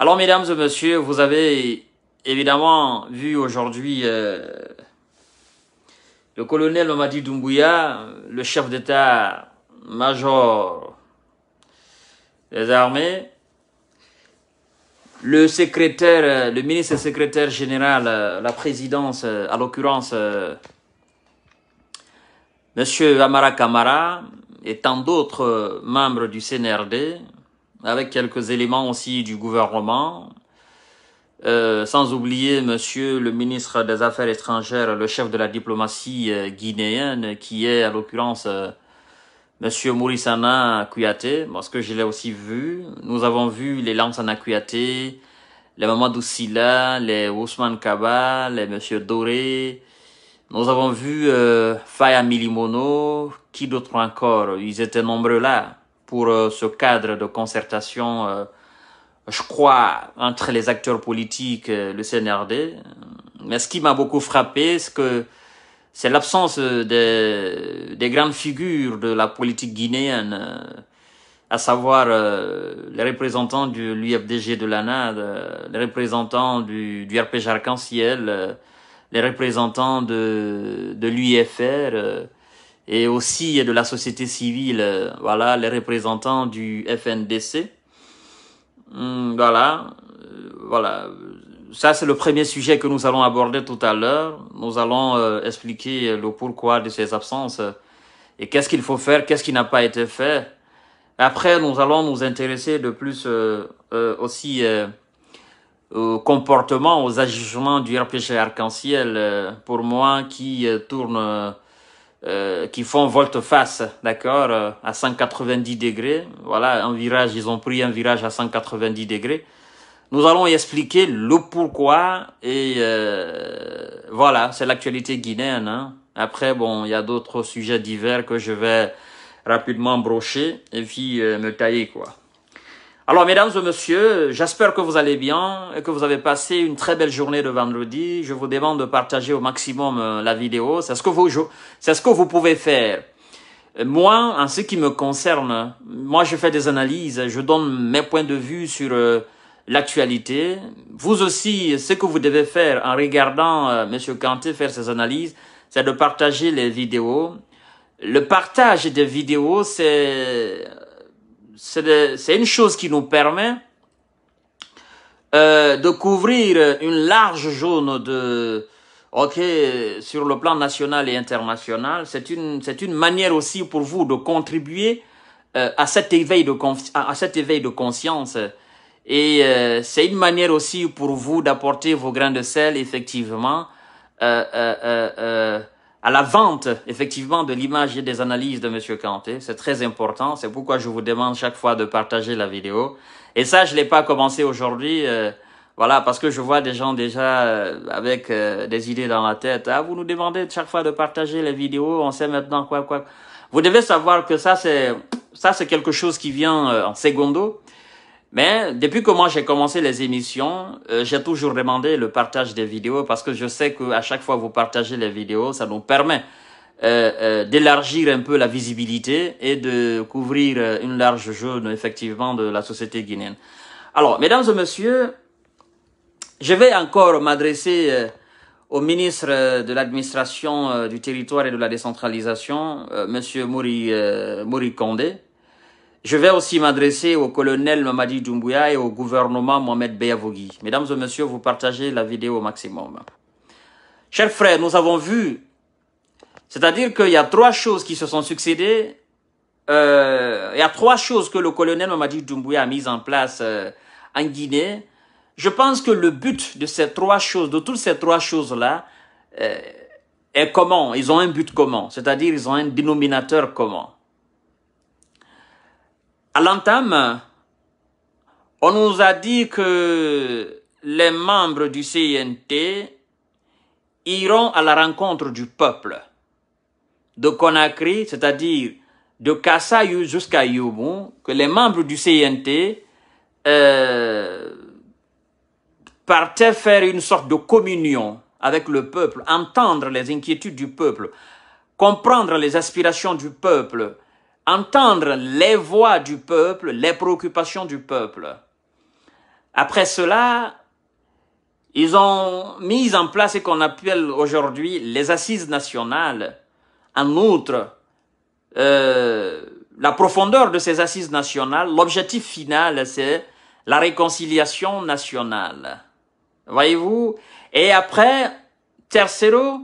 Alors, mesdames et messieurs, vous avez évidemment vu aujourd'hui euh, le colonel Mamadi Doumbouya, le chef d'état-major des armées, le secrétaire, le ministre secrétaire général, euh, la présidence, euh, à l'occurrence, Monsieur Amara Kamara et tant d'autres membres du CNRD, avec quelques éléments aussi du gouvernement. Euh, sans oublier monsieur le ministre des Affaires étrangères, le chef de la diplomatie euh, guinéenne, qui est à l'occurrence euh, monsieur Mourissana Kouyaté, parce que je l'ai aussi vu. Nous avons vu les Lansana Kouyaté, les Mamadou Silla, les Ousmane Kaba, les monsieur Doré. Nous avons vu Faya Milimono, qui d'autre encore Ils étaient nombreux là pour euh, ce cadre de concertation, euh, je crois, entre les acteurs politiques et le CNRD. Mais ce qui m'a beaucoup frappé, c'est que c'est l'absence des, des, grandes figures de la politique guinéenne, euh, à savoir les représentants de l'UFDG de l'ANAD, les représentants du, du RPG Arc-en-Ciel, les représentants de, de l'UFR, et aussi de la société civile, euh, voilà, les représentants du FNDC. Hmm, voilà, euh, voilà. Ça, c'est le premier sujet que nous allons aborder tout à l'heure. Nous allons euh, expliquer le pourquoi de ces absences et qu'est-ce qu'il faut faire, qu'est-ce qui n'a pas été fait. Après, nous allons nous intéresser de plus aussi au comportement, aux agissements du RPG Arc-en-Ciel, pour moi, qui tourne euh, qui font volte-face, d'accord, euh, à 190 degrés. Voilà, un virage, ils ont pris un virage à 190 degrés. Nous allons y expliquer le pourquoi et euh, voilà, c'est l'actualité guinéenne. Hein. Après, bon, il y a d'autres sujets divers que je vais rapidement brocher et puis me tailler, quoi. Alors, mesdames et messieurs, j'espère que vous allez bien et que vous avez passé une très belle journée de vendredi. Je vous demande de partager au maximum euh, la vidéo. C'est ce que vous, c'est ce que vous pouvez faire. Moi, en ce qui me concerne, moi, je fais des analyses, je donne mes points de vue sur euh, l'actualité. Vous aussi, ce que vous devez faire en regardant euh, Monsieur M. faire ses analyses, c'est de partager les vidéos. Le partage des vidéos, c'est c'est une chose qui nous permet euh, de couvrir une large zone de ok sur le plan national et international. C'est une c'est une manière aussi pour vous de contribuer euh, à cet éveil de à, cet éveil de conscience et euh, c'est une manière aussi pour vous d'apporter vos grains de sel effectivement. Euh, euh, euh à la vente, effectivement, de l'image et des analyses de Monsieur Kanté. C'est très important. C'est pourquoi je vous demande chaque fois de partager la vidéo. Et ça, je l'ai pas commencé aujourd'hui. Euh, voilà, parce que je vois des gens déjà euh, avec euh, des idées dans la tête. Ah, vous nous demandez chaque fois de partager les vidéos. On sait maintenant quoi, quoi. Vous devez savoir que ça, c'est ça, c'est quelque chose qui vient en secondo. Mais depuis que moi j'ai commencé les émissions, euh, j'ai toujours demandé le partage des vidéos parce que je sais qu'à chaque fois que vous partagez les vidéos, ça nous permet euh, euh, d'élargir un peu la visibilité et de couvrir une large zone effectivement de la société guinéenne. Alors, mesdames et messieurs, je vais encore m'adresser au ministre de l'administration du territoire et de la décentralisation, Monsieur Mori Mori Condé je vais aussi m'adresser au colonel Mamadi Doumbouya et au gouvernement Mohamed Beyavogui. Mesdames et messieurs, vous partagez la vidéo au maximum. Chers frères, nous avons vu, c'est-à-dire qu'il y a trois choses qui se sont succédées. Euh, il y a trois choses que le colonel Mamadi Doumbouya a mises en place euh, en Guinée. Je pense que le but de ces trois choses, de toutes ces trois choses-là, euh, est comment Ils ont un but commun, c'est-à-dire ils ont un dénominateur commun. À l'entame, on nous a dit que les membres du CNT iront à la rencontre du peuple de Conakry, c'est-à-dire de Kasayu jusqu'à Yomou, que les membres du CNT euh, partaient faire une sorte de communion avec le peuple, entendre les inquiétudes du peuple, comprendre les aspirations du peuple, entendre les voix du peuple, les préoccupations du peuple. Après cela, ils ont mis en place ce qu'on appelle aujourd'hui les assises nationales. En outre, euh, la profondeur de ces assises nationales, l'objectif final, c'est la réconciliation nationale. Voyez-vous Et après, tercero,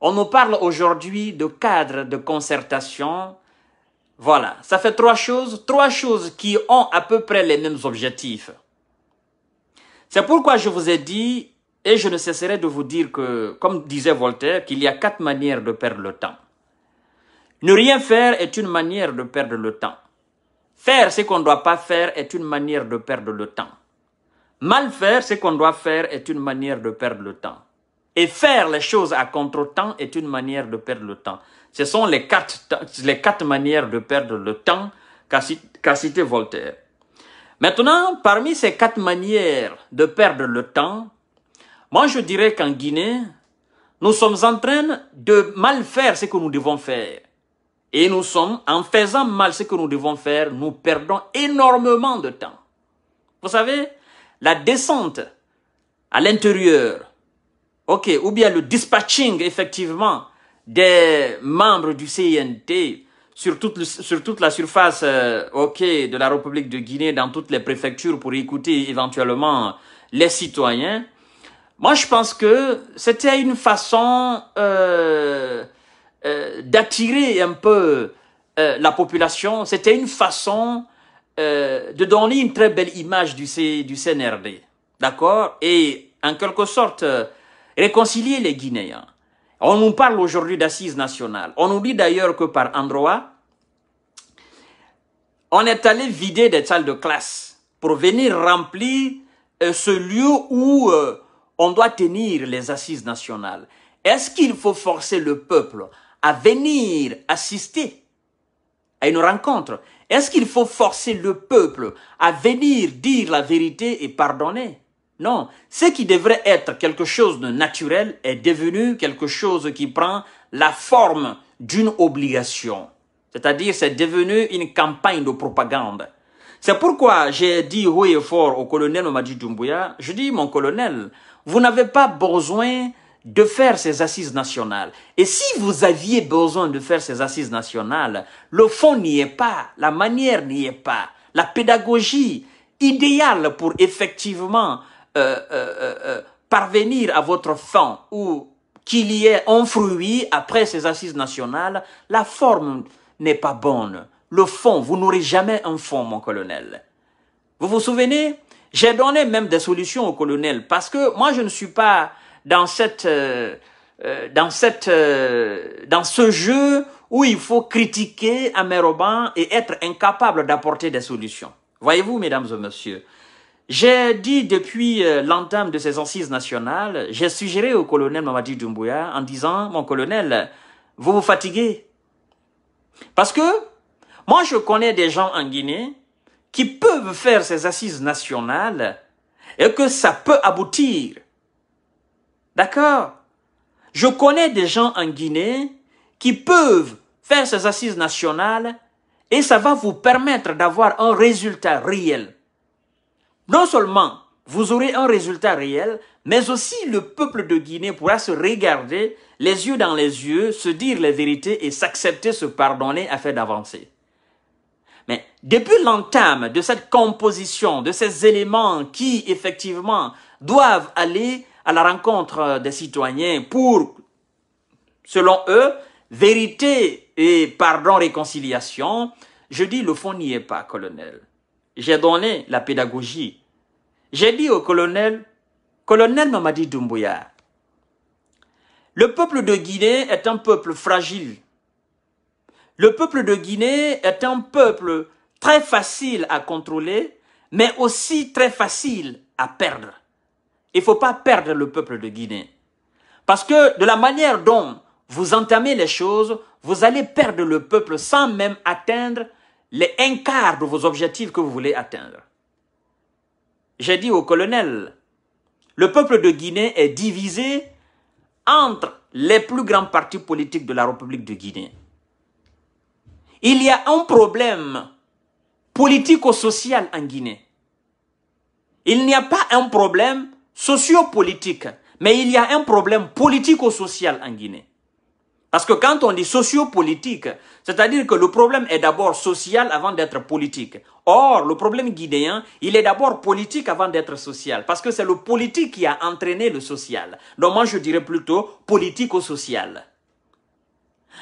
on nous parle aujourd'hui de cadre de concertation voilà, ça fait trois choses, trois choses qui ont à peu près les mêmes objectifs. C'est pourquoi je vous ai dit, et je ne cesserai de vous dire que, comme disait Voltaire, qu'il y a quatre manières de perdre le temps. Ne rien faire est une manière de perdre le temps. Faire ce qu'on ne doit pas faire est une manière de perdre le temps. Mal faire ce qu'on doit faire est une manière de perdre le temps. Et faire les choses à contre-temps est une manière de perdre le temps. Ce sont les quatre, les quatre manières de perdre le temps qu'a cité Voltaire. Maintenant, parmi ces quatre manières de perdre le temps, moi je dirais qu'en Guinée, nous sommes en train de mal faire ce que nous devons faire. Et nous sommes, en faisant mal ce que nous devons faire, nous perdons énormément de temps. Vous savez, la descente à l'intérieur, ok, ou bien le dispatching, effectivement, des membres du CNT sur toute, sur toute la surface euh, de la République de Guinée, dans toutes les préfectures pour écouter éventuellement les citoyens. Moi, je pense que c'était une façon euh, euh, d'attirer un peu euh, la population. C'était une façon euh, de donner une très belle image du, du CNRD. D'accord Et en quelque sorte, euh, réconcilier les Guinéens. On nous parle aujourd'hui d'assises nationales. On nous dit d'ailleurs que par Androa, on est allé vider des salles de classe pour venir remplir euh, ce lieu où euh, on doit tenir les assises nationales. Est-ce qu'il faut forcer le peuple à venir assister à une rencontre Est-ce qu'il faut forcer le peuple à venir dire la vérité et pardonner non, ce qui devrait être quelque chose de naturel est devenu quelque chose qui prend la forme d'une obligation. C'est-à-dire, c'est devenu une campagne de propagande. C'est pourquoi j'ai dit haut et fort au colonel Omadi Doumbouya, je dis, mon colonel, vous n'avez pas besoin de faire ces assises nationales. Et si vous aviez besoin de faire ces assises nationales, le fond n'y est pas, la manière n'y est pas, la pédagogie idéale pour effectivement euh, euh, euh, parvenir à votre fin ou qu'il y ait un fruit après ces assises nationales, la forme n'est pas bonne. Le fond, vous n'aurez jamais un fond, mon colonel. Vous vous souvenez J'ai donné même des solutions au colonel parce que moi, je ne suis pas dans cette... dans cette dans ce jeu où il faut critiquer à et être incapable d'apporter des solutions. Voyez-vous, mesdames et messieurs, j'ai dit depuis euh, l'entame de ces assises nationales, j'ai suggéré au colonel Mamadi Doumbouya en disant, mon colonel, vous vous fatiguez. Parce que moi, je connais des gens en Guinée qui peuvent faire ces assises nationales et que ça peut aboutir. D'accord Je connais des gens en Guinée qui peuvent faire ces assises nationales et ça va vous permettre d'avoir un résultat réel. Non seulement vous aurez un résultat réel, mais aussi le peuple de Guinée pourra se regarder les yeux dans les yeux, se dire les vérités et s'accepter, se pardonner afin d'avancer. Mais depuis l'entame de cette composition, de ces éléments qui effectivement doivent aller à la rencontre des citoyens pour, selon eux, vérité et pardon, réconciliation, je dis le fond n'y est pas, colonel. J'ai donné la pédagogie j'ai dit au colonel, colonel Mamadi Doumbouya, le peuple de Guinée est un peuple fragile. Le peuple de Guinée est un peuple très facile à contrôler, mais aussi très facile à perdre. Il ne faut pas perdre le peuple de Guinée. Parce que de la manière dont vous entamez les choses, vous allez perdre le peuple sans même atteindre les un quart de vos objectifs que vous voulez atteindre. J'ai dit au colonel, le peuple de Guinée est divisé entre les plus grands partis politiques de la République de Guinée. Il y a un problème politico-social en Guinée. Il n'y a pas un problème sociopolitique, mais il y a un problème politico-social en Guinée. Parce que quand on dit sociopolitique, c'est-à-dire que le problème est d'abord social avant d'être politique. Or, le problème guinéen, il est d'abord politique avant d'être social, parce que c'est le politique qui a entraîné le social. Donc moi, je dirais plutôt politico-social.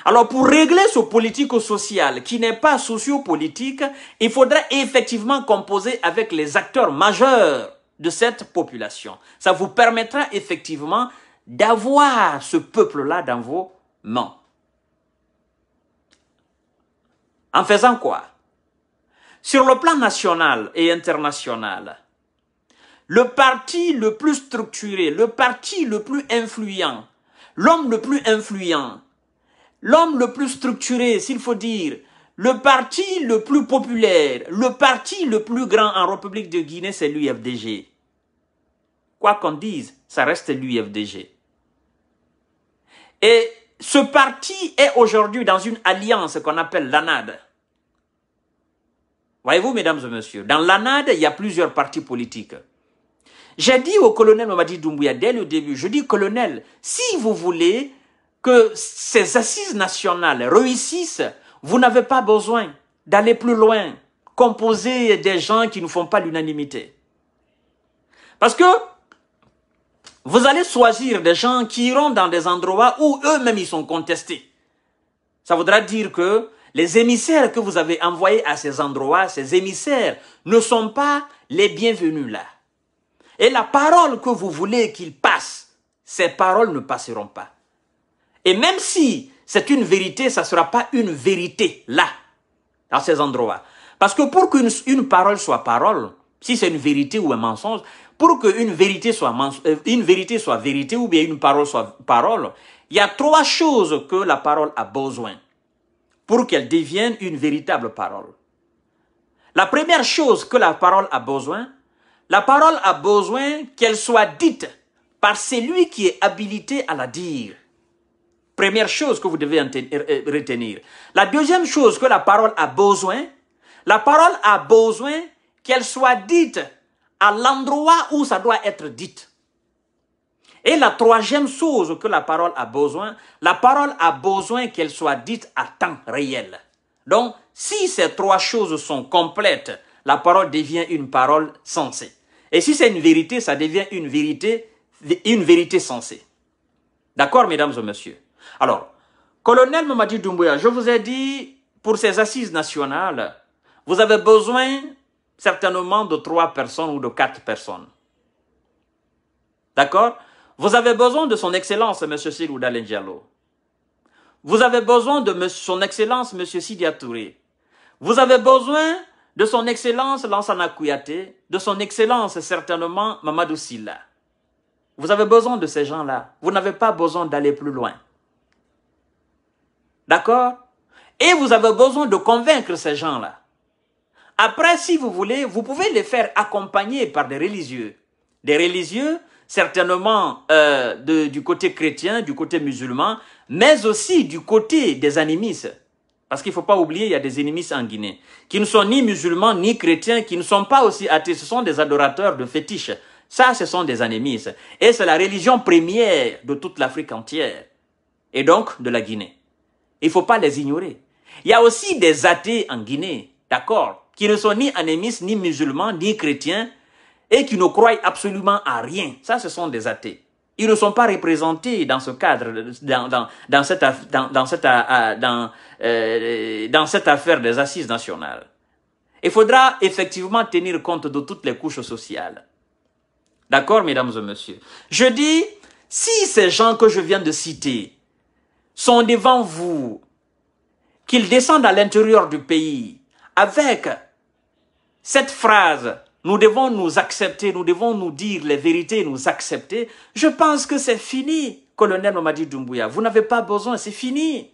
Alors, pour régler ce politico-social qui n'est pas sociopolitique, il faudra effectivement composer avec les acteurs majeurs de cette population. Ça vous permettra effectivement d'avoir ce peuple-là dans vos non. En faisant quoi Sur le plan national et international, le parti le plus structuré, le parti le plus influent, l'homme le plus influent, l'homme le plus structuré, s'il faut dire, le parti le plus populaire, le parti le plus grand en République de Guinée, c'est l'UFDG. Quoi qu'on dise, ça reste l'UFDG. Et ce parti est aujourd'hui dans une alliance qu'on appelle l'ANAD. Voyez-vous, mesdames et messieurs, dans l'ANAD, il y a plusieurs partis politiques. J'ai dit au colonel dit, Doumbouya dès le début, je dis, colonel, si vous voulez que ces assises nationales réussissent, vous n'avez pas besoin d'aller plus loin, composer des gens qui ne font pas l'unanimité. Parce que vous allez choisir des gens qui iront dans des endroits où eux-mêmes ils sont contestés. Ça voudra dire que les émissaires que vous avez envoyés à ces endroits, ces émissaires, ne sont pas les bienvenus là. Et la parole que vous voulez qu'ils passent, ces paroles ne passeront pas. Et même si c'est une vérité, ça ne sera pas une vérité là, dans ces endroits. Parce que pour qu'une parole soit parole, si c'est une vérité ou un mensonge, pour qu'une vérité soit euh, une vérité soit vérité ou bien une parole soit parole, il y a trois choses que la parole a besoin pour qu'elle devienne une véritable parole. La première chose que la parole a besoin, la parole a besoin qu'elle soit dite par celui qui est habilité à la dire. Première chose que vous devez euh, euh, retenir. La deuxième chose que la parole a besoin, la parole a besoin qu'elle soit dite à l'endroit où ça doit être dit. Et la troisième chose que la parole a besoin, la parole a besoin qu'elle soit dite à temps réel. Donc, si ces trois choses sont complètes, la parole devient une parole sensée. Et si c'est une vérité, ça devient une vérité, une vérité sensée. D'accord, mesdames et messieurs Alors, colonel Mamadi Doumbouya, je vous ai dit, pour ces assises nationales, vous avez besoin certainement de trois personnes ou de quatre personnes. D'accord Vous avez besoin de son excellence, M. Silou Vous avez besoin de son excellence, M. Sidia Touré. Vous avez besoin de son excellence, Lansana Kouyaté, de son excellence, certainement, Mamadou Silla. Vous avez besoin de ces gens-là. Vous n'avez pas besoin d'aller plus loin. D'accord Et vous avez besoin de convaincre ces gens-là. Après, si vous voulez, vous pouvez les faire accompagner par des religieux. Des religieux, certainement euh, du côté chrétien, du côté musulman, mais aussi du côté des animistes. Parce qu'il ne faut pas oublier, il y a des animistes en Guinée, qui ne sont ni musulmans, ni chrétiens, qui ne sont pas aussi athées. Ce sont des adorateurs de fétiches. Ça, ce sont des animistes. Et c'est la religion première de toute l'Afrique entière. Et donc, de la Guinée. Il ne faut pas les ignorer. Il y a aussi des athées en Guinée. D'accord qui ne sont ni animistes, ni musulmans, ni chrétiens, et qui ne croient absolument à rien. Ça, ce sont des athées. Ils ne sont pas représentés dans ce cadre, dans, cette, dans, cette, euh, euh, dans cette affaire des assises nationales. Il faudra effectivement tenir compte de toutes les couches sociales. D'accord, mesdames et messieurs Je dis, si ces gens que je viens de citer sont devant vous, qu'ils descendent à l'intérieur du pays avec cette phrase, nous devons nous accepter, nous devons nous dire les vérités, nous accepter, je pense que c'est fini, colonel Mamadi Doumbouya. Vous n'avez pas besoin, c'est fini.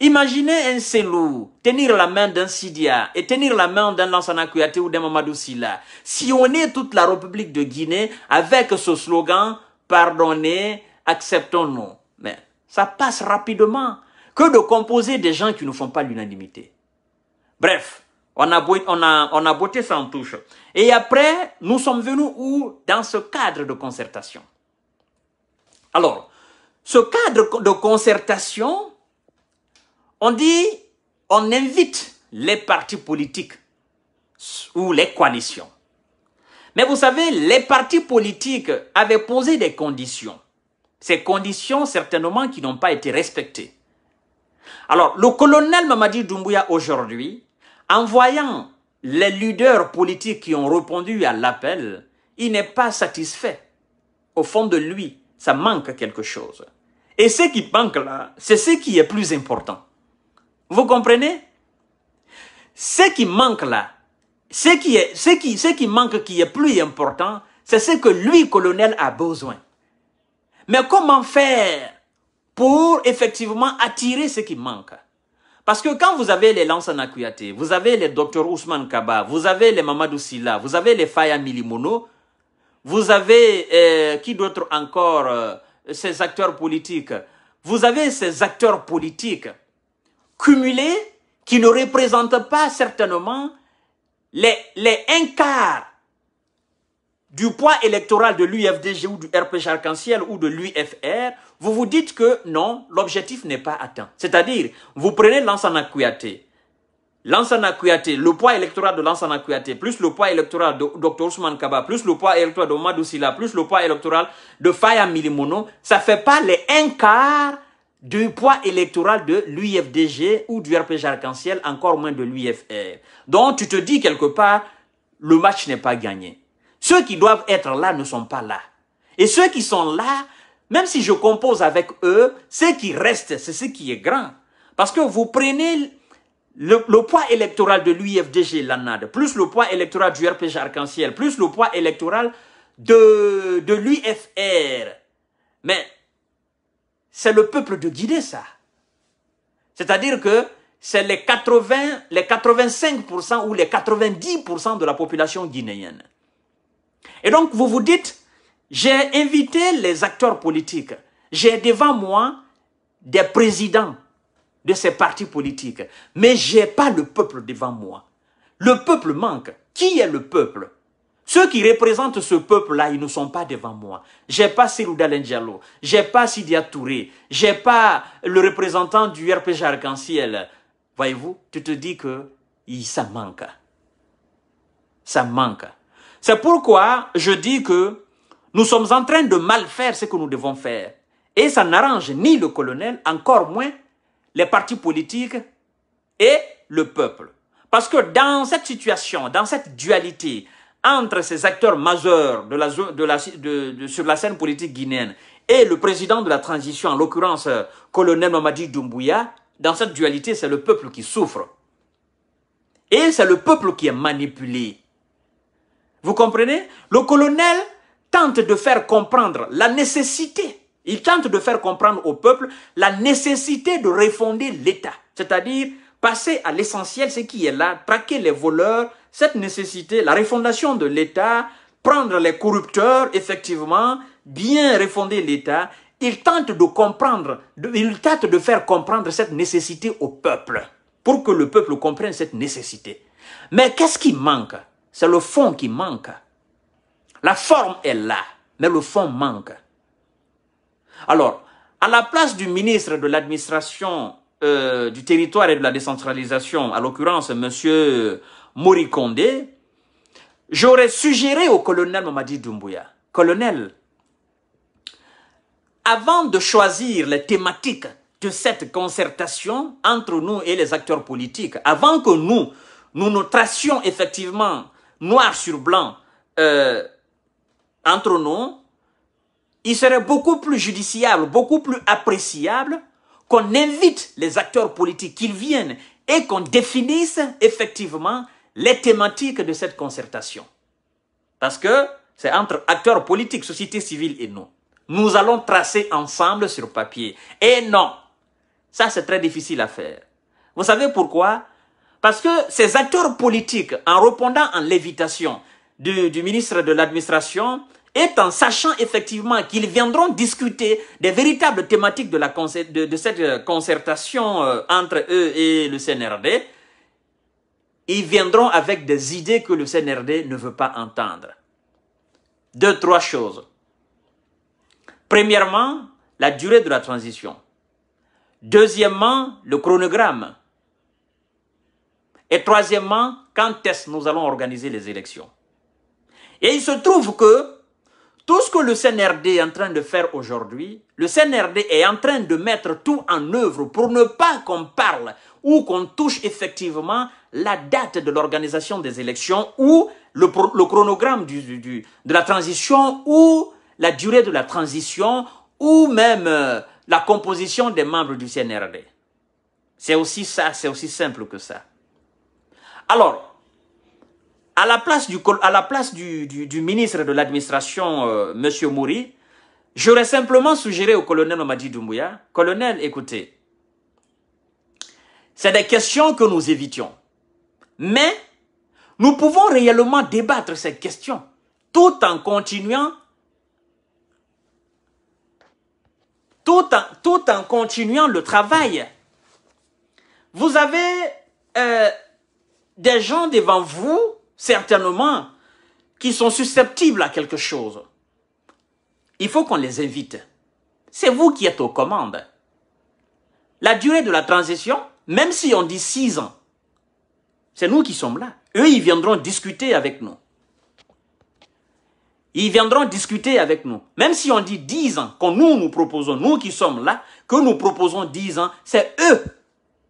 Imaginez un Selou tenir la main d'un Sidia et tenir la main d'un Lansana Kouyaté ou d'un Mamadou Silla. est toute la République de Guinée avec ce slogan « Pardonnez, acceptons-nous ». Mais ça passe rapidement que de composer des gens qui ne font pas l'unanimité. Bref, on a, on, a, on a botté sans touche. Et après, nous sommes venus où Dans ce cadre de concertation. Alors, ce cadre de concertation, on dit, on invite les partis politiques ou les coalitions. Mais vous savez, les partis politiques avaient posé des conditions. Ces conditions, certainement, qui n'ont pas été respectées. Alors, le colonel Mamadi Doumbouya, aujourd'hui, en voyant les leaders politiques qui ont répondu à l'appel, il n'est pas satisfait. Au fond de lui, ça manque quelque chose. Et ce qui manque là, c'est ce qui est plus important. Vous comprenez Ce qui manque là, ce qui, est, ce qui, ce qui manque qui est plus important, c'est ce que lui, colonel, a besoin. Mais comment faire pour effectivement attirer ce qui manque parce que quand vous avez les Lansana Kouyaté, vous avez les docteurs Ousmane Kaba, vous avez les Mamadou Silla, vous avez les Faya Milimono, vous avez euh, qui d'autre encore, euh, ces acteurs politiques, vous avez ces acteurs politiques cumulés qui ne représentent pas certainement les, les un quart du poids électoral de l'UFDG ou du RP arc ciel ou de l'UFR vous vous dites que non, l'objectif n'est pas atteint. C'est-à-dire, vous prenez Lansana Kouyaté. Lansana Kouyaté, le poids électoral de Lansana Kouyaté, plus le poids électoral de Dr Ousmane Kaba, plus le poids électoral de Madou Silla, plus le poids électoral de Fayam Milimono, ça fait pas les un quart du poids électoral de l'UFDG ou du RPG Arc-en-Ciel, encore moins de l'UFR. Donc, tu te dis quelque part, le match n'est pas gagné. Ceux qui doivent être là ne sont pas là. Et ceux qui sont là même si je compose avec eux, ce qui reste, c'est ce qui est grand. Parce que vous prenez le, poids électoral de l'UFDG l'ANAD, plus le poids électoral du RPG Arc-en-Ciel, plus le poids électoral de, l'UFR. Mais c'est le peuple de Guinée, ça. C'est-à-dire que c'est les 80, les 85% ou les 90% de la population guinéenne. Et donc, vous vous dites, j'ai invité les acteurs politiques. J'ai devant moi des présidents de ces partis politiques. Mais je n'ai pas le peuple devant moi. Le peuple manque. Qui est le peuple Ceux qui représentent ce peuple-là, ils ne sont pas devant moi. J'ai pas Serouda Je j'ai pas Sidia Touré, j'ai pas le représentant du RPG Arc-en-Ciel. Voyez-vous, tu te dis que ça manque. Ça manque. C'est pourquoi je dis que nous sommes en train de mal faire ce que nous devons faire. Et ça n'arrange ni le colonel, encore moins les partis politiques et le peuple. Parce que dans cette situation, dans cette dualité entre ces acteurs majeurs de la, de sur la scène politique guinéenne et le président de la transition, en l'occurrence euh, colonel Mamadi Doumbouya, dans cette dualité, c'est le peuple qui souffre. Et c'est le peuple qui est manipulé. Vous comprenez Le colonel tente de faire comprendre la nécessité, il tente de faire comprendre au peuple la nécessité de refonder l'État, c'est-à-dire passer à l'essentiel, ce qui est là, traquer les voleurs, cette nécessité, la refondation de l'État, prendre les corrupteurs, effectivement, bien refonder l'État, il tente de comprendre, il tente de faire comprendre cette nécessité au peuple, pour que le peuple comprenne cette nécessité. Mais qu'est-ce qui manque C'est le fond qui manque. La forme est là, mais le fond manque. Alors, à la place du ministre de l'administration euh, du territoire et de la décentralisation, à l'occurrence M. Morikonde, j'aurais suggéré au colonel Mamadi Doumbouya, colonel, avant de choisir les thématiques de cette concertation entre nous et les acteurs politiques, avant que nous, nous nous tracions effectivement noir sur blanc euh, entre nous, il serait beaucoup plus judiciable, beaucoup plus appréciable qu'on invite les acteurs politiques qu'ils viennent et qu'on définisse effectivement les thématiques de cette concertation. Parce que c'est entre acteurs politiques, société civile et nous. Nous allons tracer ensemble sur papier. Et non, ça c'est très difficile à faire. Vous savez pourquoi Parce que ces acteurs politiques, en répondant en lévitation du ministre de l'administration, et en sachant effectivement qu'ils viendront discuter des véritables thématiques de, la de, cette euh, concertation euh, entre eux et le CNRD, ils viendront avec des idées que le CNRD ne veut pas entendre. Deux, trois choses. Premièrement, la durée de la transition. Deuxièmement, le chronogramme. Et troisièmement, quand est-ce nous allons organiser les élections Et il se trouve que tout ce que le CNRD est en train de faire aujourd'hui, le CNRD est en train de mettre tout en œuvre pour ne pas qu'on parle ou qu'on touche effectivement la date de l'organisation des élections ou le, chronogramme du, de la transition ou la durée de la transition ou même euh, la composition des membres du CNRD. C'est aussi ça, c'est aussi simple que ça. Alors, à la place du, à la place du, ministre de l'administration, M. Euh, Monsieur Mouri, j'aurais simplement suggéré au colonel Omadi Doumbouya, colonel, écoutez, c'est des questions que nous évitions. Mais nous pouvons réellement débattre ces questions tout en continuant tout en, tout en continuant le travail. Vous avez euh, des gens devant vous certainement, qui sont susceptibles à quelque chose. Il faut qu'on les invite. C'est vous qui êtes aux commandes. La durée de la transition, même si on dit six ans, c'est nous qui sommes là. Eux, ils viendront discuter avec nous. Ils viendront discuter avec nous. Même si on dit 10 ans, quand nous nous proposons, nous qui sommes là, que nous proposons 10 ans, c'est eux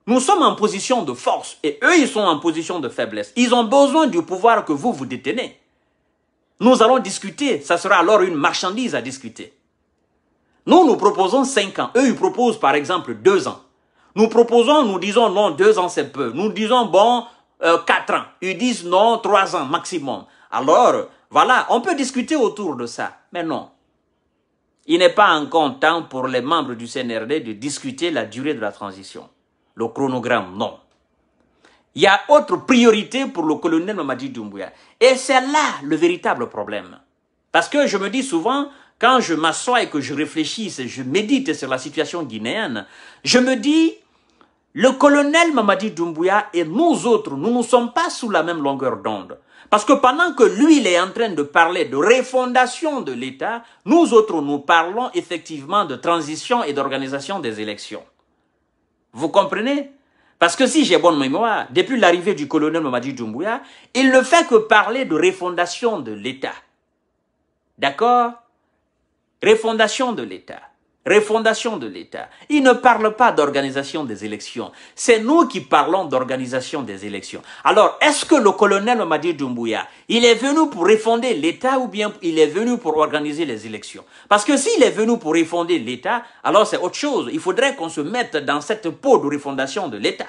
nous sommes en position de force et eux, ils sont en position de faiblesse. Ils ont besoin du pouvoir que vous, vous détenez. Nous allons discuter, ça sera alors une marchandise à discuter. Nous, nous proposons 5 ans. Eux, ils proposent par exemple 2 ans. Nous proposons, nous disons non, 2 ans c'est peu. Nous disons bon, 4 euh, ans. Ils disent non, 3 ans maximum. Alors, voilà, on peut discuter autour de ça. Mais non, il n'est pas encore temps pour les membres du CNRD de discuter la durée de la transition le chronogramme, non. Il y a autre priorité pour le colonel Mamadi Doumbouya. Et c'est là le véritable problème. Parce que je me dis souvent, quand je m'assois et que je réfléchis, et je médite sur la situation guinéenne, je me dis, le colonel Mamadi Doumbouya et nous autres, nous ne sommes pas sous la même longueur d'onde. Parce que pendant que lui, il est en train de parler de refondation de l'État, nous autres, nous parlons effectivement de transition et d'organisation des élections. Vous comprenez Parce que si j'ai bonne mémoire, depuis l'arrivée du colonel Mamadi Doumbouya, il ne fait que parler de refondation de l'État. D'accord Refondation de l'État. Réfondation de l'État. Il ne parle pas d'organisation des élections. C'est nous qui parlons d'organisation des élections. Alors, est-ce que le colonel Madi Doumbouya, il est venu pour refonder l'État ou bien il est venu pour organiser les élections Parce que s'il est venu pour refonder l'État, alors c'est autre chose. Il faudrait qu'on se mette dans cette peau de refondation de l'État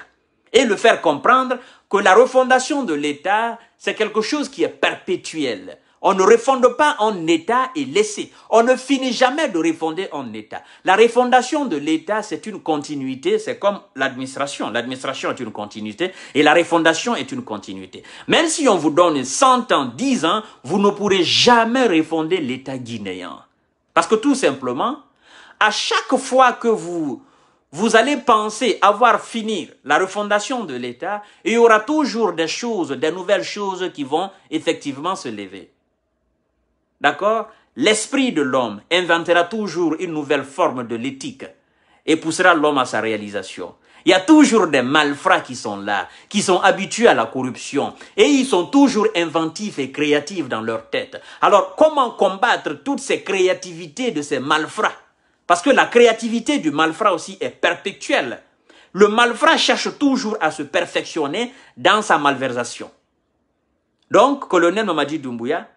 et le faire comprendre que la refondation de l'État, c'est quelque chose qui est perpétuel. On ne refonde pas en État et laissé. On ne finit jamais de refonder en État. La refondation de l'État, c'est une continuité, c'est comme l'administration. L'administration est une continuité et la refondation est une continuité. Même si on vous donne 100 ans, 10 ans, vous ne pourrez jamais refonder l'État guinéen. Parce que tout simplement, à chaque fois que vous vous allez penser avoir fini la refondation de l'État, il y aura toujours des choses, des nouvelles choses qui vont effectivement se lever. D'accord L'esprit de l'homme inventera toujours une nouvelle forme de l'éthique et poussera l'homme à sa réalisation. Il y a toujours des malfrats qui sont là, qui sont habitués à la corruption et ils sont toujours inventifs et créatifs dans leur tête. Alors comment combattre toutes ces créativités de ces malfrats Parce que la créativité du malfrat aussi est perpétuelle. Le malfrat cherche toujours à se perfectionner dans sa malversation. Donc, colonel Mamadi Doumbouya,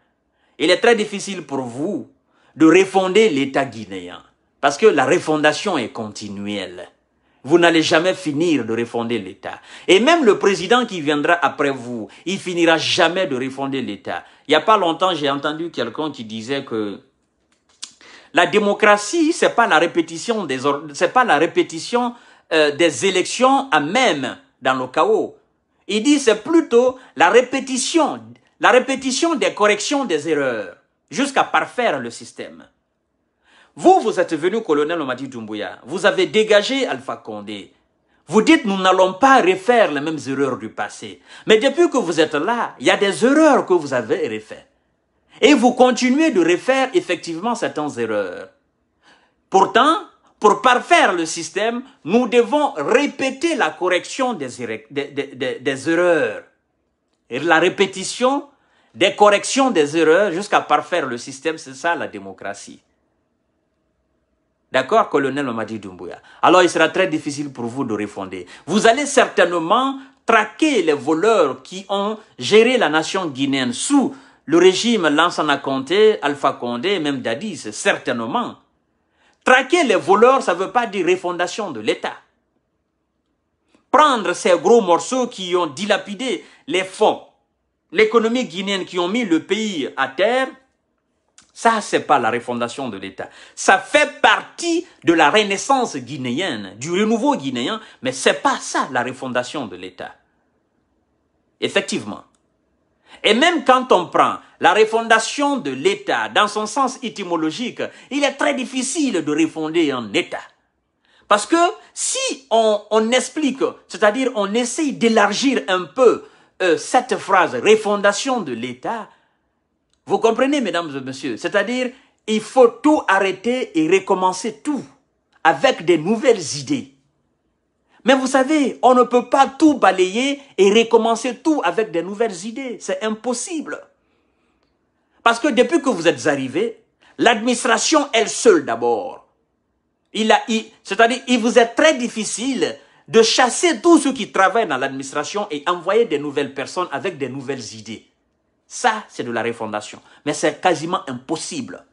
il est très difficile pour vous de refonder l'État guinéen. Parce que la refondation est continuelle. Vous n'allez jamais finir de refonder l'État. Et même le président qui viendra après vous, il finira jamais de refonder l'État. Il n'y a pas longtemps, j'ai entendu quelqu'un qui disait que la démocratie, c'est pas la répétition des c'est pas la répétition euh, des élections à même dans le chaos. Il dit c'est plutôt la répétition la répétition des corrections des erreurs jusqu'à parfaire le système. Vous, vous êtes venu, colonel Omadi Doumbouya, vous avez dégagé Alpha Condé. Vous dites, nous n'allons pas refaire les mêmes erreurs du passé. Mais depuis que vous êtes là, il y a des erreurs que vous avez refaites. Et vous continuez de refaire effectivement certaines erreurs. Pourtant, pour parfaire le système, nous devons répéter la correction des, des erreurs. Et la répétition des corrections des erreurs jusqu'à parfaire le système, c'est ça la démocratie. D'accord, colonel Mamadi Doumbouya. Alors il sera très difficile pour vous de refonder. Vous allez certainement traquer les voleurs qui ont géré la nation guinéenne sous le régime Lansana Conté, Alpha Condé, même Dadis, certainement. Traquer les voleurs, ça ne veut pas dire refondation de l'État. Prendre ces gros morceaux qui ont dilapidé les fonds l'économie guinéenne qui ont mis le pays à terre, ça, c'est pas la refondation de l'État. Ça fait partie de la renaissance guinéenne, du renouveau guinéen, mais c'est pas ça la refondation de l'État. Effectivement. Et même quand on prend la refondation de l'État dans son sens étymologique, il est très difficile de refonder un État. Parce que si on, on explique, c'est-à-dire on essaye d'élargir un peu euh, cette phrase refondation de l'État, vous comprenez, mesdames et messieurs, c'est-à-dire il faut tout arrêter et recommencer tout avec des nouvelles idées. Mais vous savez, on ne peut pas tout balayer et recommencer tout avec des nouvelles idées. C'est impossible. Parce que depuis que vous êtes arrivés, l'administration, elle seule d'abord, il a, c'est-à-dire, il vous est très difficile de chasser tous ceux qui travaillent dans l'administration et envoyer des nouvelles personnes avec des nouvelles idées. Ça, c'est de la refondation. Mais c'est quasiment impossible.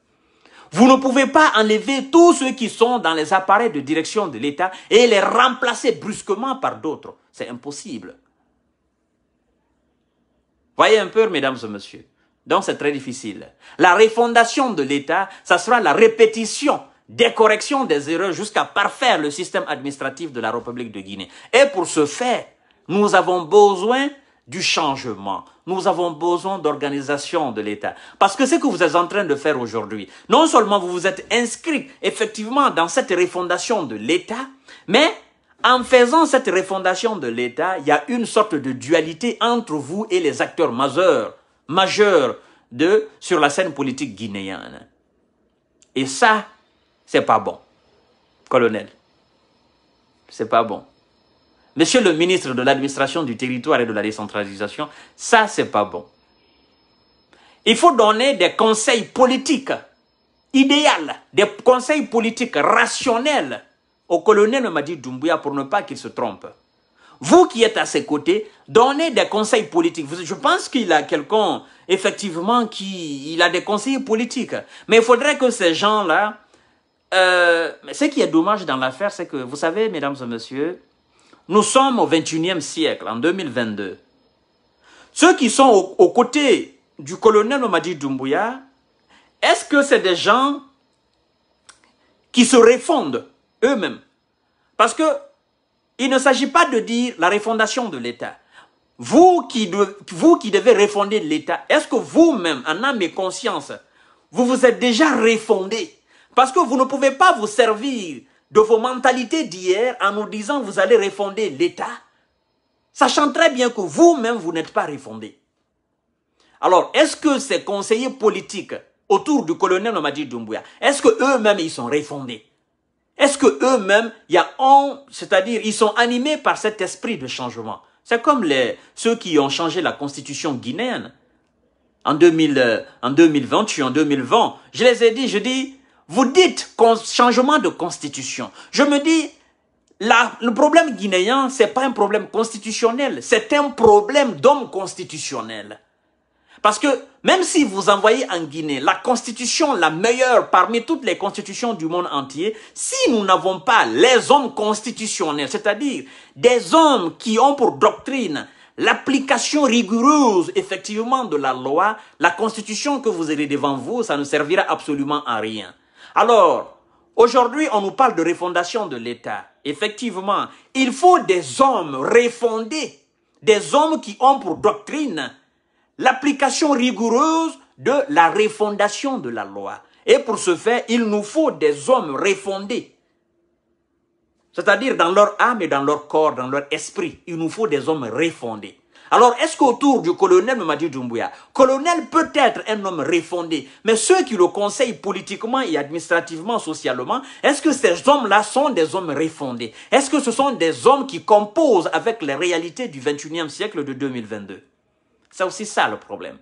Vous ne pouvez pas enlever tous ceux qui sont dans les appareils de direction de l'État et les remplacer brusquement par d'autres. C'est impossible. Voyez un peu, mesdames et messieurs. Donc, c'est très difficile. La refondation de l'État, ça sera la répétition des corrections des erreurs jusqu'à parfaire le système administratif de la République de Guinée. Et pour ce faire, nous avons besoin du changement. Nous avons besoin d'organisation de l'État. Parce que ce que vous êtes en train de faire aujourd'hui, non seulement vous vous êtes inscrit effectivement dans cette refondation de l'État, mais en faisant cette refondation de l'État, il y a une sorte de dualité entre vous et les acteurs majeurs, majeurs de, sur la scène politique guinéenne. Et ça, c'est pas bon, colonel. C'est pas bon. Monsieur le ministre de l'administration du territoire et de la décentralisation, ça, c'est pas bon. Il faut donner des conseils politiques idéals, des conseils politiques rationnels au colonel Madi Doumbouya pour ne pas qu'il se trompe. Vous qui êtes à ses côtés, donnez des conseils politiques. Je pense qu'il a quelqu'un, effectivement, qui il a des conseils politiques. Mais il faudrait que ces gens-là euh, mais ce qui est dommage dans l'affaire, c'est que, vous savez, mesdames et messieurs, nous sommes au 21e siècle, en 2022. Ceux qui sont aux côtés du colonel Omadi Doumbouya, est-ce que c'est des gens qui se refondent eux-mêmes Parce que il ne s'agit pas de dire la refondation de l'État. Vous qui, vous qui devez refonder l'État, est-ce que vous-même, en âme et conscience, vous vous êtes déjà refondé parce que vous ne pouvez pas vous servir de vos mentalités d'hier en nous disant vous allez refonder l'État, sachant très bien que vous-même, vous, n'êtes pas refondé. Alors, est-ce que ces conseillers politiques autour du colonel Nomadi Doumbouya, est-ce que eux-mêmes, ils sont refondés Est-ce que eux-mêmes, il y a c'est-à-dire ils sont animés par cet esprit de changement C'est comme les, ceux qui ont changé la constitution guinéenne en, 2000, euh, en 2028, en 2020. Je les ai dit, je dis, vous dites changement de constitution. Je me dis, le problème guinéen, n'est pas un problème constitutionnel, c'est un problème d'homme constitutionnel. Parce que même si vous envoyez en Guinée la constitution la meilleure parmi toutes les constitutions du monde entier, si nous n'avons pas les hommes constitutionnels, c'est-à-dire des hommes qui ont pour doctrine l'application rigoureuse effectivement de la loi, la constitution que vous avez devant vous, ça ne servira absolument à rien. Alors, aujourd'hui, on nous parle de refondation de l'État. Effectivement, il faut des hommes refondés, des hommes qui ont pour doctrine l'application rigoureuse de la refondation de la loi. Et pour ce faire, il nous faut des hommes refondés. C'est-à-dire dans leur âme et dans leur corps, dans leur esprit, il nous faut des hommes refondés. Alors, est-ce qu'autour du colonel Mamadi Doumbouya, colonel peut être un homme réfondé, mais ceux qui le conseillent politiquement et administrativement, socialement, est-ce que ces hommes-là sont des hommes réfondés Est-ce que ce sont des hommes qui composent avec les réalités du 21e siècle de 2022 C'est aussi ça le problème.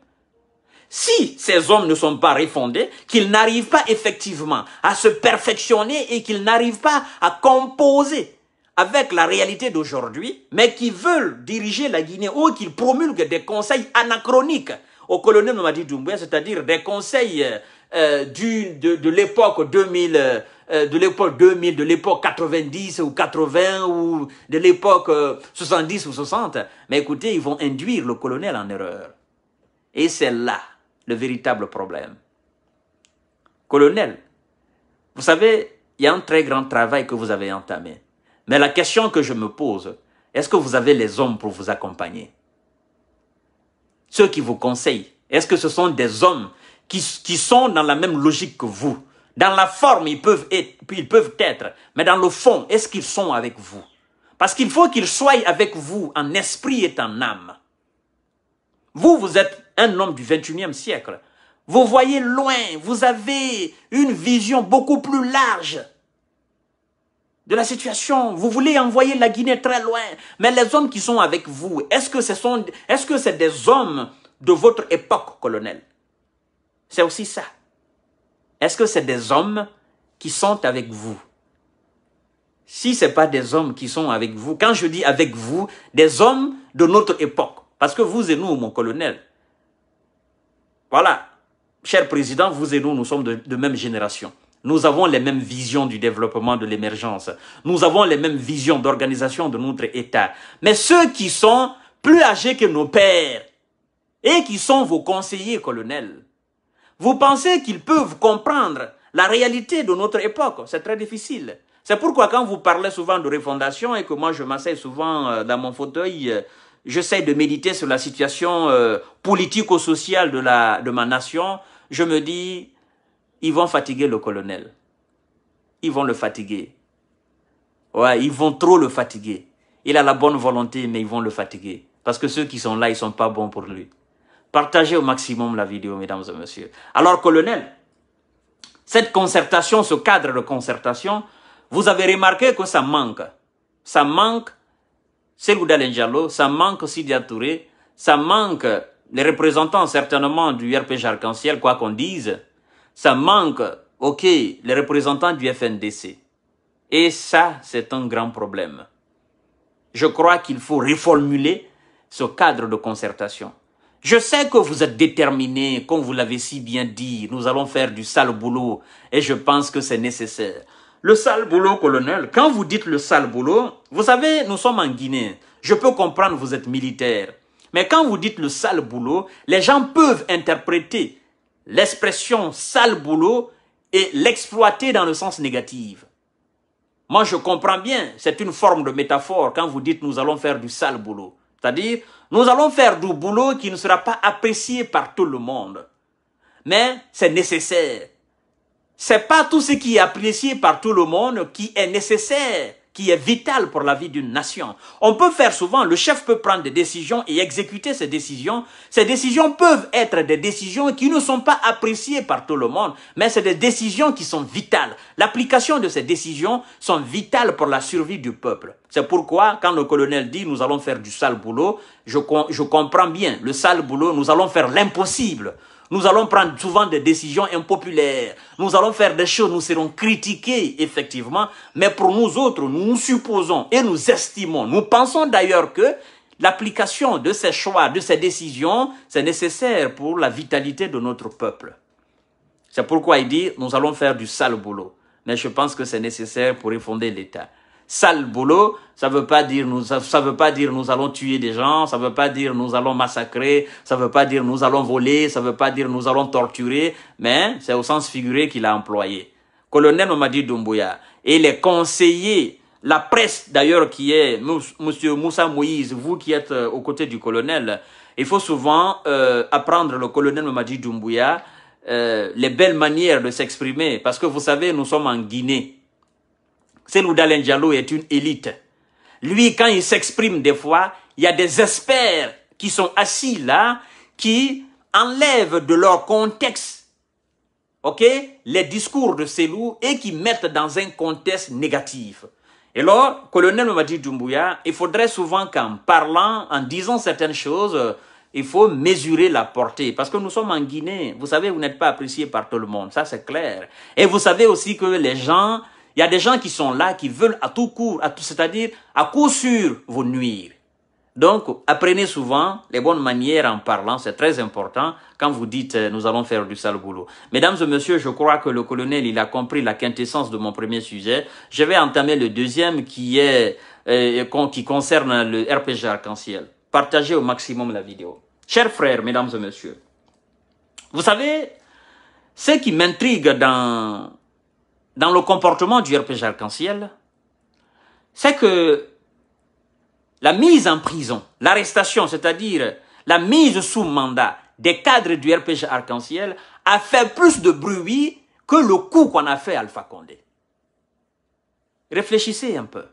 Si ces hommes ne sont pas refondés, qu'ils n'arrivent pas effectivement à se perfectionner et qu'ils n'arrivent pas à composer avec la réalité d'aujourd'hui, mais qui veulent diriger la Guinée ou qu'ils promulguent des conseils anachroniques au colonel Mamadi Doumbouya, c'est-à-dire des conseils euh, du, de, de l'époque 2000, euh, de l'époque 2000, de l'époque 90 ou 80 ou de l'époque 70 euh, ou 60. Mais écoutez, ils vont induire le colonel en erreur. Et c'est là le véritable problème. Colonel, vous savez, il y a un très grand travail que vous avez entamé. Mais la question que je me pose, est-ce que vous avez les hommes pour vous accompagner Ceux qui vous conseillent, est-ce que ce sont des hommes qui, sont dans la même logique que vous Dans la forme, ils peuvent être, ils peuvent être mais dans le fond, est-ce qu'ils sont avec vous Parce qu'il faut qu'ils soient avec vous en esprit et en âme. Vous, vous êtes un homme du 21e siècle. Vous voyez loin, vous avez une vision beaucoup plus large de la situation. Vous voulez envoyer la Guinée très loin. Mais les hommes qui sont avec vous, est-ce que ce sont, est-ce que c'est des hommes de votre époque, colonel? C'est aussi ça. Est-ce que c'est des hommes qui sont avec vous? Si ce n'est pas des hommes qui sont avec vous, quand je dis avec vous, des hommes de notre époque, parce que vous et nous, mon colonel, voilà, cher président, vous et nous, nous sommes de, de même génération. Nous avons les mêmes visions du développement de l'émergence. Nous avons les mêmes visions d'organisation de notre État. Mais ceux qui sont plus âgés que nos pères et qui sont vos conseillers colonels, vous pensez qu'ils peuvent comprendre la réalité de notre époque C'est très difficile. C'est pourquoi quand vous parlez souvent de refondation et que moi je m'asseye souvent euh, dans mon fauteuil, euh, j'essaie de méditer sur la situation euh, politique ou sociale de, la, de ma nation, je me dis, ils vont fatiguer le colonel. Ils vont le fatiguer. Ouais, ils vont trop le fatiguer. Il a la bonne volonté, mais ils vont le fatiguer. Parce que ceux qui sont là, ils sont pas bons pour lui. Partagez au maximum la vidéo, mesdames et messieurs. Alors, colonel, cette concertation, ce cadre de concertation, vous avez remarqué que ça manque. Ça manque Selou Enjalo, ça manque Sidia Touré, ça manque les représentants certainement du RPG Arc-en-Ciel, quoi qu'on dise, ça manque, ok, les représentants du FNDC. Et ça, c'est un grand problème. Je crois qu'il faut reformuler ce cadre de concertation. Je sais que vous êtes déterminé, comme vous l'avez si bien dit, nous allons faire du sale boulot, et je pense que c'est nécessaire. Le sale boulot, colonel, quand vous dites le sale boulot, vous savez, nous sommes en Guinée. Je peux comprendre, vous êtes militaire. Mais quand vous dites le sale boulot, les gens peuvent interpréter l'expression sale boulot et l'exploiter dans le sens négatif. Moi, je comprends bien, c'est une forme de métaphore quand vous dites nous allons faire du sale boulot. C'est-à-dire, nous allons faire du boulot qui ne sera pas apprécié par tout le monde. Mais c'est nécessaire. C'est pas tout ce qui est apprécié par tout le monde qui est nécessaire qui est vital pour la vie d'une nation. On peut faire souvent, le chef peut prendre des décisions et exécuter ces décisions. Ces décisions peuvent être des décisions qui ne sont pas appréciées par tout le monde, mais c'est des décisions qui sont vitales. L'application de ces décisions sont vitales pour la survie du peuple. C'est pourquoi quand le colonel dit nous allons faire du sale boulot, je, comprends bien, le sale boulot, nous allons faire l'impossible. Nous allons prendre souvent des décisions impopulaires. Nous allons faire des choses, nous serons critiqués, effectivement. Mais pour nous autres, nous supposons et nous estimons, nous pensons d'ailleurs que l'application de ces choix, de ces décisions, c'est nécessaire pour la vitalité de notre peuple. C'est pourquoi il dit, nous allons faire du sale boulot. Mais je pense que c'est nécessaire pour refonder l'État sale boulot, ça veut pas dire nous, ça, veut pas dire nous allons tuer des gens, ça veut pas dire nous allons massacrer, ça veut pas dire nous allons voler, ça veut pas dire nous allons torturer, mais c'est au sens figuré qu'il a employé. Colonel Mamadi Doumbouya et les conseillers, la presse d'ailleurs qui est Monsieur Moussa Moïse, vous qui êtes euh, aux côtés du colonel, il faut souvent euh, apprendre le colonel Mamadi Doumbouya euh, les belles manières de s'exprimer parce que vous savez nous sommes en Guinée Senou Dalen Diallo est une élite. Lui, quand il s'exprime des fois, il y a des experts qui sont assis là, qui enlèvent de leur contexte, ok, les discours de loups, et qui mettent dans un contexte négatif. Et alors, colonel Mamadi Doumbouya, il faudrait souvent qu'en parlant, en disant certaines choses, il faut mesurer la portée. Parce que nous sommes en Guinée. Vous savez, vous n'êtes pas apprécié par tout le monde. Ça, c'est clair. Et vous savez aussi que les gens il y a des gens qui sont là, qui veulent à tout court, à tout, c'est-à-dire à coup sûr vous nuire. Donc, apprenez souvent les bonnes manières en parlant, c'est très important quand vous dites euh, nous allons faire du sale boulot. Mesdames et messieurs, je crois que le colonel, il a compris la quintessence de mon premier sujet. Je vais entamer le deuxième qui est euh, qui concerne le RPG arc-en-ciel. Partagez au maximum la vidéo. Chers frères, mesdames et messieurs, vous savez, ce qui m'intrigue dans dans le comportement du RPG arc-en-ciel, c'est que la mise en prison, l'arrestation, c'est-à-dire la mise sous mandat des cadres du RPG arc-en-ciel a fait plus de bruit que le coup qu'on a fait à Alpha Condé. Réfléchissez un peu.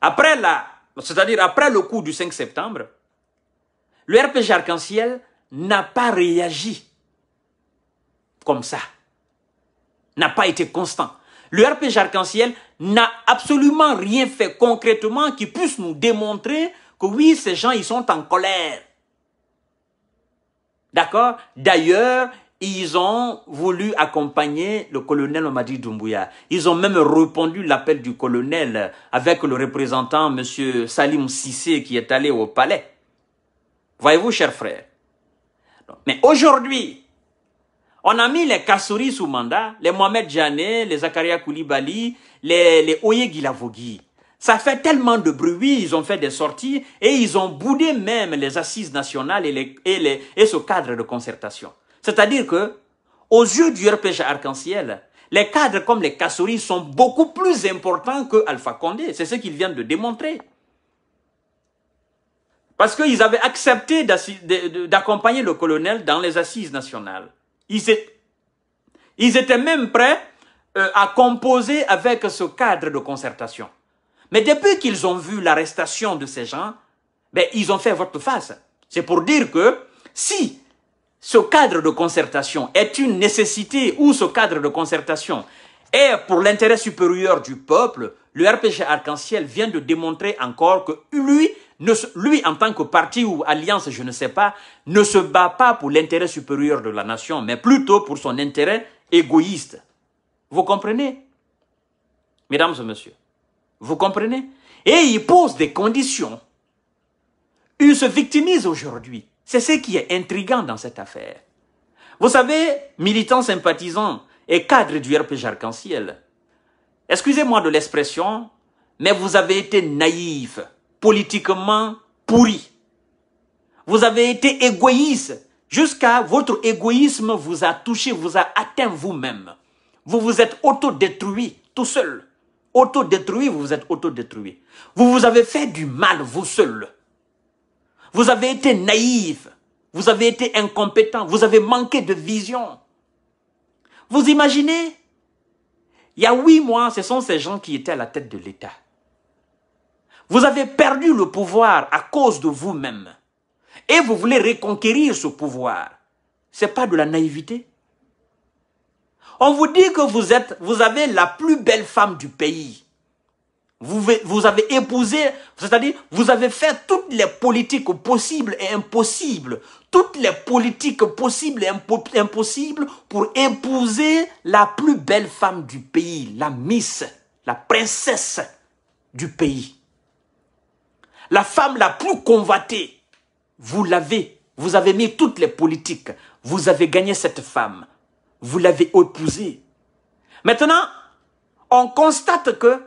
Après la, c'est-à-dire après le coup du 5 septembre, le RPG arc-en-ciel n'a pas réagi comme ça n'a pas été constant. Le RPG Arc-en-Ciel n'a absolument rien fait concrètement qui puisse nous démontrer que oui, ces gens, ils sont en colère. D'accord D'ailleurs, ils ont voulu accompagner le colonel Omadi Doumbouya. Ils ont même répondu l'appel du colonel avec le représentant M. Salim Sissé qui est allé au palais. Voyez-vous, cher frère. Mais aujourd'hui, on a mis les Kassouri sous mandat, les Mohamed Jané, les Zakaria Koulibaly, les, les Oye Gilavogui. Ça fait tellement de bruit, ils ont fait des sorties et ils ont boudé même les assises nationales et, les, et, les, ce cadre de concertation. C'est-à-dire que, aux yeux du RPG arc-en-ciel, les cadres comme les Kassouri sont beaucoup plus importants que Alpha Condé. C'est ce qu'ils viennent de démontrer. Parce qu'ils avaient accepté d'accompagner le colonel dans les assises nationales. Ils étaient, même prêts euh, à composer avec ce cadre de concertation. Mais depuis qu'ils ont vu l'arrestation de ces gens, ben, ils ont fait votre face. C'est pour dire que si ce cadre de concertation est une nécessité ou ce cadre de concertation est pour l'intérêt supérieur du peuple, le RPG Arc-en-Ciel vient de démontrer encore que lui lui en tant que parti ou alliance, je ne sais pas, ne se bat pas pour l'intérêt supérieur de la nation, mais plutôt pour son intérêt égoïste. Vous comprenez Mesdames et messieurs, vous comprenez Et il pose des conditions. Il se victimise aujourd'hui. C'est ce qui est intrigant dans cette affaire. Vous savez, militants, sympathisants et cadres du RPG Arc-en-Ciel, excusez-moi de l'expression, mais vous avez été naïfs politiquement pourri. Vous avez été égoïste jusqu'à votre égoïsme vous a touché, vous a atteint vous-même. Vous vous êtes autodétruit tout seul. Autodétruit, vous vous êtes autodétruit. Vous vous avez fait du mal vous seul. Vous avez été naïf. Vous avez été incompétent. Vous avez manqué de vision. Vous imaginez Il y a huit mois, ce sont ces gens qui étaient à la tête de l'État. Vous avez perdu le pouvoir à cause de vous-même. Et vous voulez reconquérir ce pouvoir. Ce n'est pas de la naïveté. On vous dit que vous, êtes, vous avez la plus belle femme du pays. Vous, vous avez épousé, c'est-à-dire vous avez fait toutes les politiques possibles et impossibles. Toutes les politiques possibles et impossibles pour épouser la plus belle femme du pays, la Miss, la princesse du pays la femme la plus convoitée. Vous l'avez, vous avez mis toutes les politiques, vous avez gagné cette femme, vous l'avez épousée. Maintenant, on constate que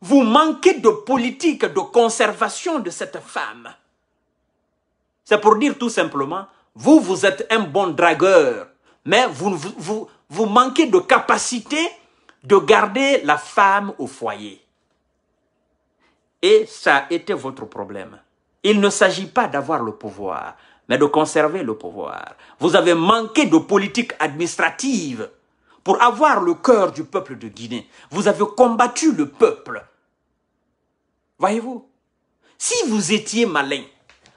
vous manquez de politique de conservation de cette femme. C'est pour dire tout simplement, vous, vous êtes un bon dragueur, mais vous, vous, vous manquez de capacité de garder la femme au foyer. Et ça a été votre problème. Il ne s'agit pas d'avoir le pouvoir, mais de conserver le pouvoir. Vous avez manqué de politique administrative pour avoir le cœur du peuple de Guinée. Vous avez combattu le peuple. Voyez-vous Si vous étiez malin,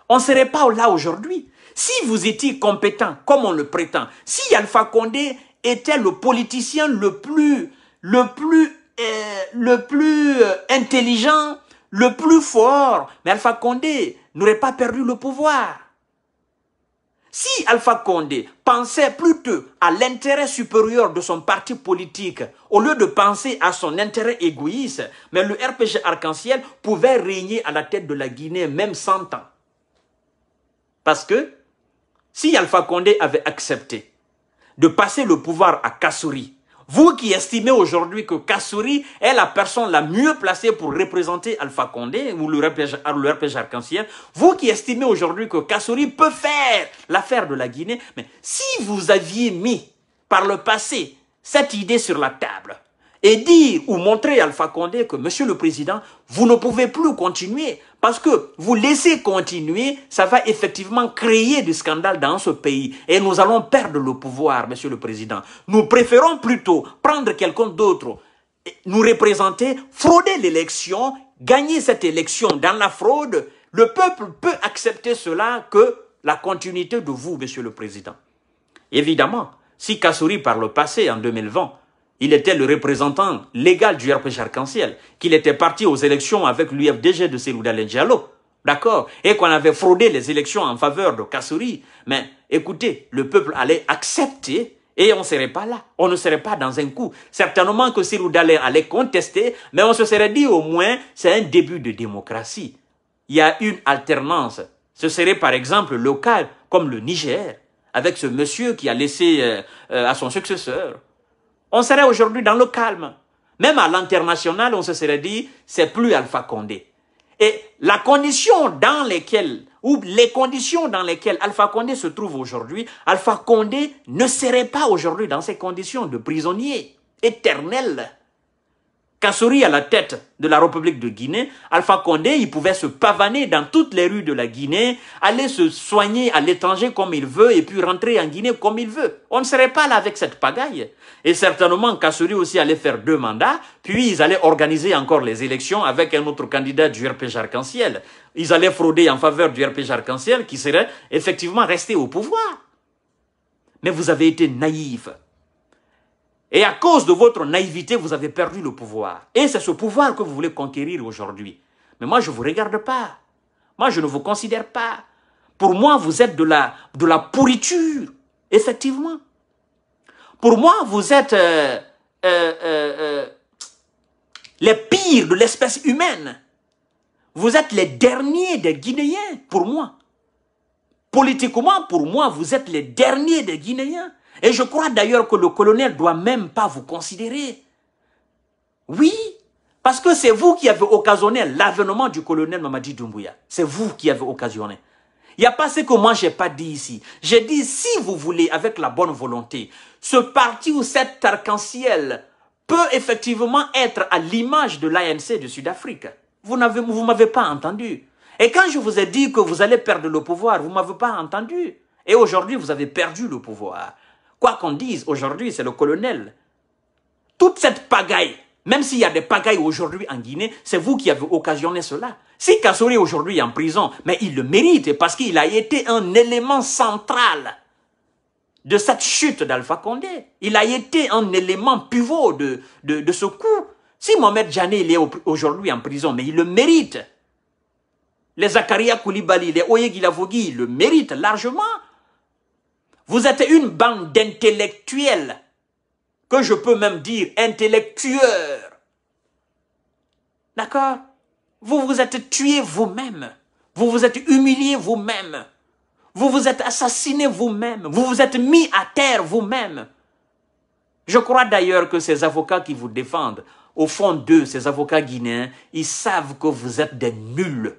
on ne serait pas là aujourd'hui. Si vous étiez compétent, comme on le prétend, si Alpha Condé était le politicien le plus, le plus, euh, le plus euh, intelligent, le plus fort, mais Alpha Condé n'aurait pas perdu le pouvoir. Si Alpha Condé pensait plutôt à l'intérêt supérieur de son parti politique, au lieu de penser à son intérêt égoïste, mais le RPG arc-en-ciel pouvait régner à la tête de la Guinée même 100 ans. Parce que si Alpha Condé avait accepté de passer le pouvoir à Kassouri, vous qui estimez aujourd'hui que Kassouri est la personne la mieux placée pour représenter Alpha Condé ou le RPG, arc en vous qui estimez aujourd'hui que Kassouri peut faire l'affaire de la Guinée, mais si vous aviez mis par le passé cette idée sur la table et dit ou montrer à Alpha Condé que, Monsieur le Président, vous ne pouvez plus continuer parce que vous laissez continuer, ça va effectivement créer du scandale dans ce pays. Et nous allons perdre le pouvoir, Monsieur le Président. Nous préférons plutôt prendre quelqu'un d'autre, nous représenter, frauder l'élection, gagner cette élection dans la fraude. Le peuple peut accepter cela que la continuité de vous, Monsieur le Président. Évidemment, si Kassouri par le passé, en 2020, il était le représentant légal du RPG Arc-en-Ciel, qu'il était parti aux élections avec l'UFDG de siroudalé Diallo. D'accord Et qu'on avait fraudé les élections en faveur de Kassouri. Mais écoutez, le peuple allait accepter et on ne serait pas là. On ne serait pas dans un coup. Certainement que Siroudalé allait contester, mais on se serait dit au moins, c'est un début de démocratie. Il y a une alternance. Ce serait par exemple local, comme le Niger, avec ce monsieur qui a laissé euh, euh, à son successeur on serait aujourd'hui dans le calme. Même à l'international, on se serait dit, c'est plus Alpha Condé. Et la condition dans laquelle, ou les conditions dans lesquelles Alpha Condé se trouve aujourd'hui, Alpha Condé ne serait pas aujourd'hui dans ces conditions de prisonnier éternel Kassouri à la tête de la République de Guinée, Alpha Condé, il pouvait se pavaner dans toutes les rues de la Guinée, aller se soigner à l'étranger comme il veut et puis rentrer en Guinée comme il veut. On ne serait pas là avec cette pagaille. Et certainement, Kassouri aussi allait faire deux mandats, puis ils allaient organiser encore les élections avec un autre candidat du RPG Arc-en-Ciel. Ils allaient frauder en faveur du RPG Arc-en-Ciel qui serait effectivement resté au pouvoir. Mais vous avez été naïf. Et à cause de votre naïveté, vous avez perdu le pouvoir. Et c'est ce pouvoir que vous voulez conquérir aujourd'hui. Mais moi, je ne vous regarde pas. Moi, je ne vous considère pas. Pour moi, vous êtes de la, de la pourriture, effectivement. Pour moi, vous êtes euh, euh, euh, les pires de l'espèce humaine. Vous êtes les derniers des Guinéens, pour moi. Politiquement, pour moi, vous êtes les derniers des Guinéens. Et je crois d'ailleurs que le colonel doit même pas vous considérer. Oui, parce que c'est vous qui avez occasionné l'avènement du colonel Mamadi Doumbouya. C'est vous qui avez occasionné. Il n'y a pas ce que moi j'ai pas dit ici. J'ai dit si vous voulez, avec la bonne volonté, ce parti ou cet arc-en-ciel peut effectivement être à l'image de l'ANC de Sud-Afrique. Vous ne m'avez pas entendu. Et quand je vous ai dit que vous allez perdre le pouvoir, vous ne m'avez pas entendu. Et aujourd'hui, vous avez perdu le pouvoir. Quoi qu'on dise, aujourd'hui, c'est le colonel. Toute cette pagaille, même s'il y a des pagailles aujourd'hui en Guinée, c'est vous qui avez occasionné cela. Si est aujourd'hui est en prison, mais il le mérite parce qu'il a été un élément central de cette chute d'Alpha Condé. Il a été un élément pivot de, de, ce coup. Si Mohamed Jané est aujourd'hui en prison, mais il le mérite. Les Zakaria Koulibaly, les Gilavogi, ils le méritent largement. Vous êtes une bande d'intellectuels, que je peux même dire intellectueurs. D'accord Vous vous êtes tués vous-même. Vous vous êtes humiliés vous-même. Vous vous êtes assassinés vous-même. Vous vous êtes mis à terre vous-même. Je crois d'ailleurs que ces avocats qui vous défendent, au fond d'eux, ces avocats guinéens, ils savent que vous êtes des nuls.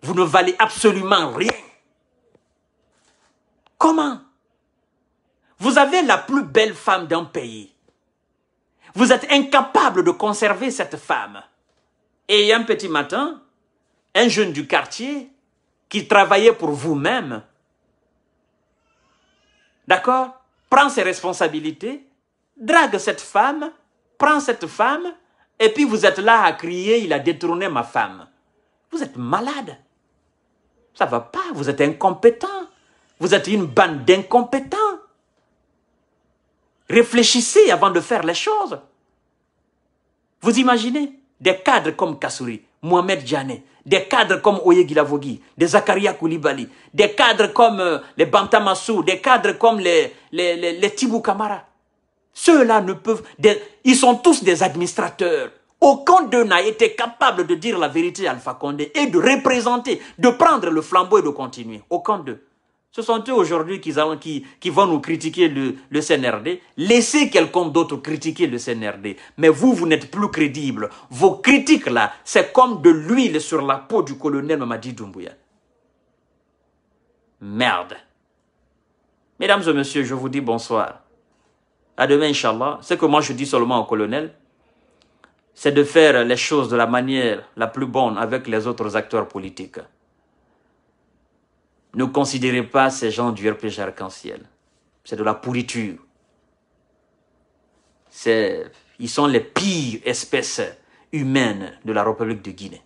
Vous ne valez absolument rien. Comment Vous avez la plus belle femme d'un pays. Vous êtes incapable de conserver cette femme. Et un petit matin, un jeune du quartier qui travaillait pour vous-même, d'accord, prend ses responsabilités, drague cette femme, prend cette femme, et puis vous êtes là à crier, il a détourné ma femme. Vous êtes malade. Ça va pas, vous êtes incompétent. Vous êtes une bande d'incompétents. Réfléchissez avant de faire les choses. Vous imaginez des cadres comme Kassouri, Mohamed Djane, des cadres comme Oye Gilavogi, des Zakaria Koulibaly, des cadres comme euh, les Bantamassou, des cadres comme les, les, les, Kamara. Ceux-là ne peuvent... ils sont tous des administrateurs. Aucun d'eux n'a été capable de dire la vérité à Alpha Condé et de représenter, de prendre le flambeau et de continuer. Aucun d'eux. Ce sont eux aujourd'hui qui, vont nous critiquer le, CNRD. Laissez quelqu'un d'autre critiquer le CNRD. Mais vous, vous n'êtes plus crédible. Vos critiques là, c'est comme de l'huile sur la peau du colonel Mamadi Doumbouya. Merde. Mesdames et messieurs, je vous dis bonsoir. À demain, Inch'Allah. Ce que moi je dis seulement au colonel, c'est de faire les choses de la manière la plus bonne avec les autres acteurs politiques. Ne considérez pas ces gens du RPG arc-en-ciel. C'est de la pourriture. ils sont les pires espèces humaines de la République de Guinée.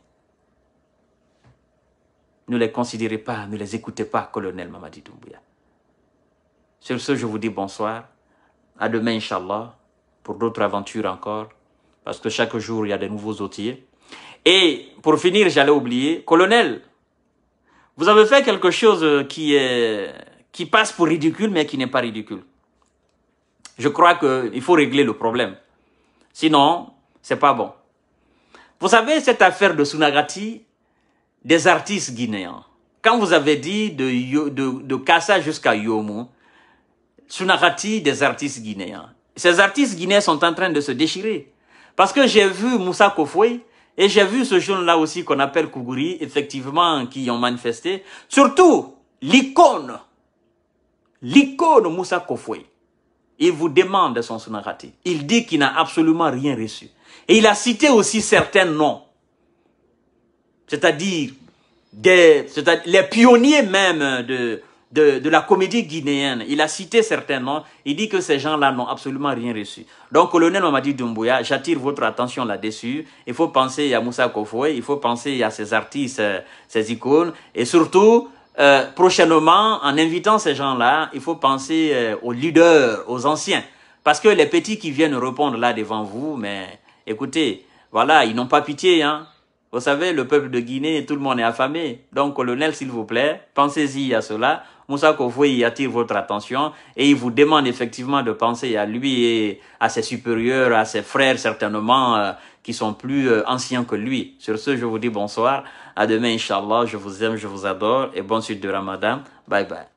Ne les considérez pas, ne les écoutez pas, colonel Mamadi Doumbouya. Sur ce, je vous dis bonsoir. À demain, Inshallah, pour d'autres aventures encore, parce que chaque jour, il y a des nouveaux outils. Et pour finir, j'allais oublier, colonel, vous avez fait quelque chose qui, est, qui passe pour ridicule, mais qui n'est pas ridicule. Je crois qu'il faut régler le problème. Sinon, c'est pas bon. Vous savez, cette affaire de Sunagati, des artistes guinéens, quand vous avez dit de, de, de Kassa jusqu'à Yomu, Sunagati, des artistes guinéens. Ces artistes guinéens sont en train de se déchirer. Parce que j'ai vu Moussa Kofoué, et j'ai vu ce jeune-là aussi qu'on appelle Kougouri, effectivement, qui ont manifesté. Surtout, l'icône, l'icône Moussa Kofoué, Il vous demande son sonarati. Il dit qu'il n'a absolument rien reçu. Et il a cité aussi certains noms. C'est-à-dire, des, -à -dire les pionniers même de, de, la comédie guinéenne. Il a cité certains noms. Il dit que ces gens-là n'ont absolument rien reçu. Donc, colonel m'a dit, Doumbouya, j'attire votre attention là-dessus. Il faut penser à Moussa Kofoué, il faut penser à ses artistes, ces euh, icônes. Et surtout, euh, prochainement, en invitant ces gens-là, il faut penser euh, aux leaders, aux anciens. Parce que les petits qui viennent répondre là devant vous, mais écoutez, voilà, ils n'ont pas pitié, hein. Vous savez, le peuple de Guinée, tout le monde est affamé. Donc, colonel, s'il vous plaît, pensez-y à cela. Moussa Kofo y attire votre attention et il vous demande effectivement de penser à lui et à ses supérieurs, à ses frères certainement euh, qui sont plus euh, anciens que lui. Sur ce, je vous dis bonsoir. À demain, Inch'Allah. Je vous aime, je vous adore et bonne suite de Ramadan. Bye bye.